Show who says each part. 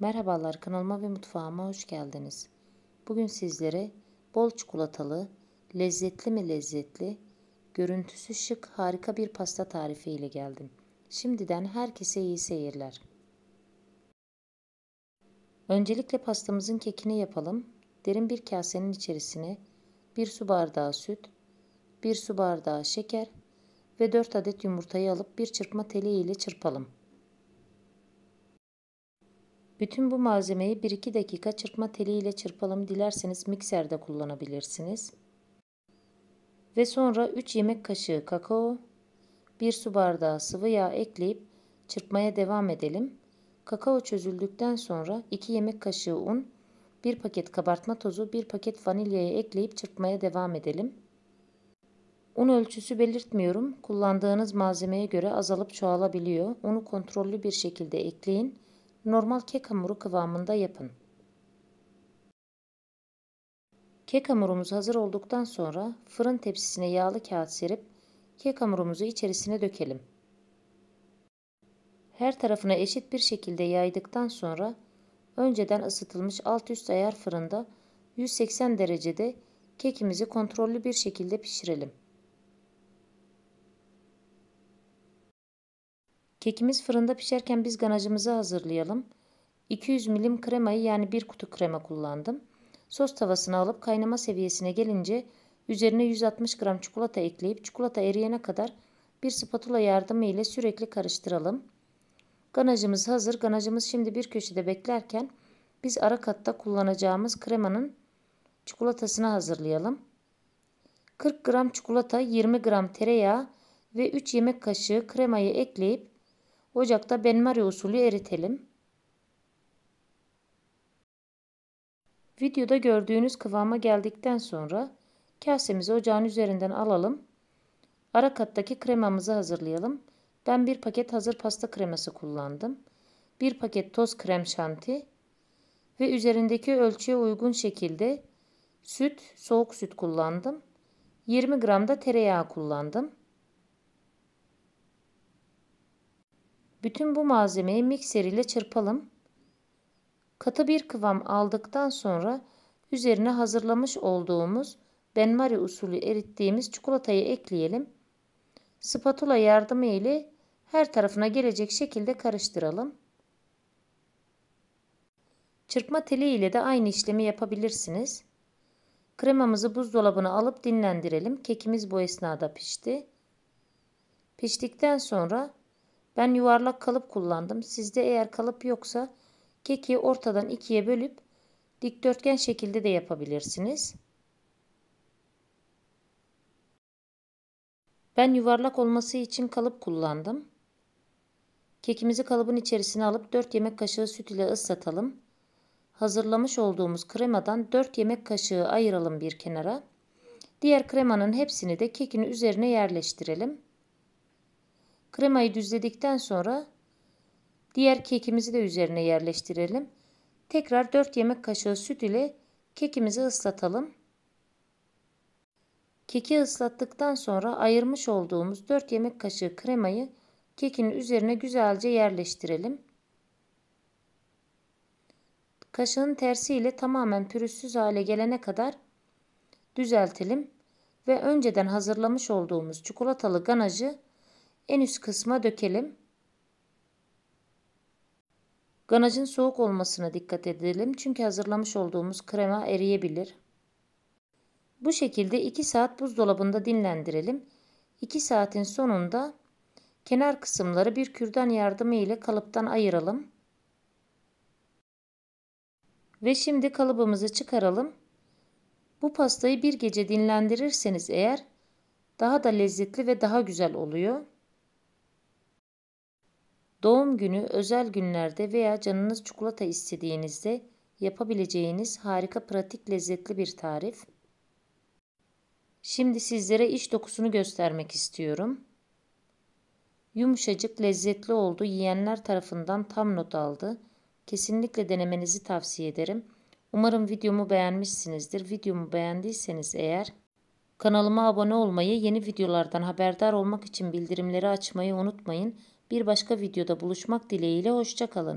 Speaker 1: Merhabalar kanalıma ve mutfağıma hoş geldiniz. Bugün sizlere bol çikolatalı, lezzetli mi lezzetli, görüntüsü şık harika bir pasta tarifi ile geldim. Şimdiden herkese iyi seyirler. Öncelikle pastamızın kekini yapalım. Derin bir kasenin içerisine 1 su bardağı süt, 1 su bardağı şeker ve 4 adet yumurtayı alıp bir çırpma teli ile çırpalım. Bütün bu malzemeyi 1-2 dakika çırpma teliyle çırpalım dilerseniz mikserde kullanabilirsiniz. Ve sonra 3 yemek kaşığı kakao, 1 su bardağı sıvı yağ ekleyip çırpmaya devam edelim. Kakao çözüldükten sonra 2 yemek kaşığı un, 1 paket kabartma tozu, 1 paket vanilyayı ekleyip çırpmaya devam edelim. Un ölçüsü belirtmiyorum. Kullandığınız malzemeye göre azalıp çoğalabiliyor. Unu kontrollü bir şekilde ekleyin normal kek hamuru kıvamında yapın. Kek hamurumuz hazır olduktan sonra fırın tepsisine yağlı kağıt serip kek hamurumuzu içerisine dökelim. Her tarafına eşit bir şekilde yaydıktan sonra önceden ısıtılmış alt üst ayar fırında 180 derecede kekimizi kontrollü bir şekilde pişirelim. Kekimiz fırında pişerken biz ganajımızı hazırlayalım. 200 milim kremayı yani bir kutu krema kullandım. Sos tavasına alıp kaynama seviyesine gelince üzerine 160 gram çikolata ekleyip çikolata eriyene kadar bir spatula yardımı ile sürekli karıştıralım. Ganajımız hazır. Ganajımız şimdi bir köşede beklerken biz ara katta kullanacağımız kremanın çikolatasını hazırlayalım. 40 gram çikolata, 20 gram tereyağı ve 3 yemek kaşığı kremayı ekleyip Ocakta benmari usulü eritelim. Videoda gördüğünüz kıvama geldikten sonra kasemizi ocağın üzerinden alalım. Ara kattaki kremamızı hazırlayalım. Ben bir paket hazır pasta kreması kullandım. Bir paket toz krem şanti ve üzerindeki ölçüye uygun şekilde süt, soğuk süt kullandım. 20 gram da tereyağı kullandım. Bütün bu malzemeyi mikser ile çırpalım. Katı bir kıvam aldıktan sonra üzerine hazırlamış olduğumuz benmari usulü erittiğimiz çikolatayı ekleyelim. Spatula yardımı ile her tarafına gelecek şekilde karıştıralım. Çırpma teli ile de aynı işlemi yapabilirsiniz. Kremamızı buzdolabına alıp dinlendirelim. Kekimiz bu esnada pişti. Piştikten sonra ben yuvarlak kalıp kullandım. Sizde eğer kalıp yoksa keki ortadan ikiye bölüp dikdörtgen şekilde de yapabilirsiniz. Ben yuvarlak olması için kalıp kullandım. Kekimizi kalıbın içerisine alıp 4 yemek kaşığı süt ile ıslatalım. Hazırlamış olduğumuz kremadan 4 yemek kaşığı ayıralım bir kenara. Diğer kremanın hepsini de kekin üzerine yerleştirelim. Kremayı düzledikten sonra diğer kekimizi de üzerine yerleştirelim. Tekrar 4 yemek kaşığı süt ile kekimizi ıslatalım. Keki ıslattıktan sonra ayırmış olduğumuz 4 yemek kaşığı kremayı kekin üzerine güzelce yerleştirelim. Kaşığın tersiyle tamamen pürüzsüz hale gelene kadar düzeltelim ve önceden hazırlamış olduğumuz çikolatalı ganajı en üst kısma dökelim. Ganajın soğuk olmasına dikkat edelim çünkü hazırlamış olduğumuz krema eriyebilir. Bu şekilde 2 saat buzdolabında dinlendirelim. 2 saatin sonunda kenar kısımları bir kürdan yardımı ile kalıptan ayıralım. Ve şimdi kalıbımızı çıkaralım. Bu pastayı bir gece dinlendirirseniz eğer daha da lezzetli ve daha güzel oluyor. Doğum günü, özel günlerde veya canınız çikolata istediğinizde yapabileceğiniz harika pratik lezzetli bir tarif. Şimdi sizlere iç dokusunu göstermek istiyorum. Yumuşacık, lezzetli oldu. Yiyenler tarafından tam not aldı. Kesinlikle denemenizi tavsiye ederim. Umarım videomu beğenmişsinizdir. Videomu beğendiyseniz eğer kanalıma abone olmayı, yeni videolardan haberdar olmak için bildirimleri açmayı unutmayın. Bir başka videoda buluşmak dileğiyle hoşçakalın.